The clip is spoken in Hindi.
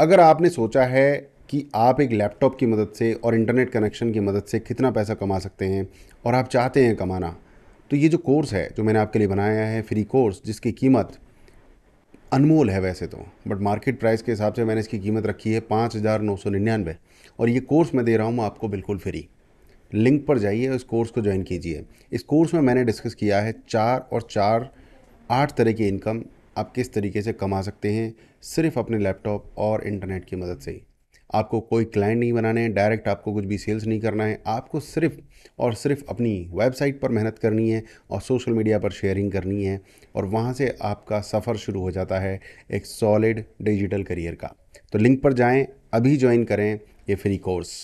अगर आपने सोचा है कि आप एक लैपटॉप की मदद से और इंटरनेट कनेक्शन की मदद से कितना पैसा कमा सकते हैं और आप चाहते हैं कमाना तो ये जो कोर्स है जो मैंने आपके लिए बनाया है फ्री कोर्स जिसकी कीमत अनमोल है वैसे तो बट मार्केट प्राइस के हिसाब से मैंने इसकी कीमत रखी है पाँच हज़ार नौ सौ निन्यानवे और ये कोर्स मैं दे रहा हूँ आपको बिल्कुल फ्री लिंक पर जाइए इस कोर्स को ज्वाइन कीजिए इस कोर्स में मैंने डिस्कस किया है चार और चार आठ तरह की इनकम आप किस तरीके से कमा सकते हैं सिर्फ अपने लैपटॉप और इंटरनेट की मदद से आपको कोई क्लाइंट नहीं बनाने हैं डायरेक्ट आपको कुछ भी सेल्स नहीं करना है आपको सिर्फ और सिर्फ अपनी वेबसाइट पर मेहनत करनी है और सोशल मीडिया पर शेयरिंग करनी है और वहाँ से आपका सफ़र शुरू हो जाता है एक सॉलिड डिजिटल करियर का तो लिंक पर जाएं अभी ज्वाइन करें ये फ्री कोर्स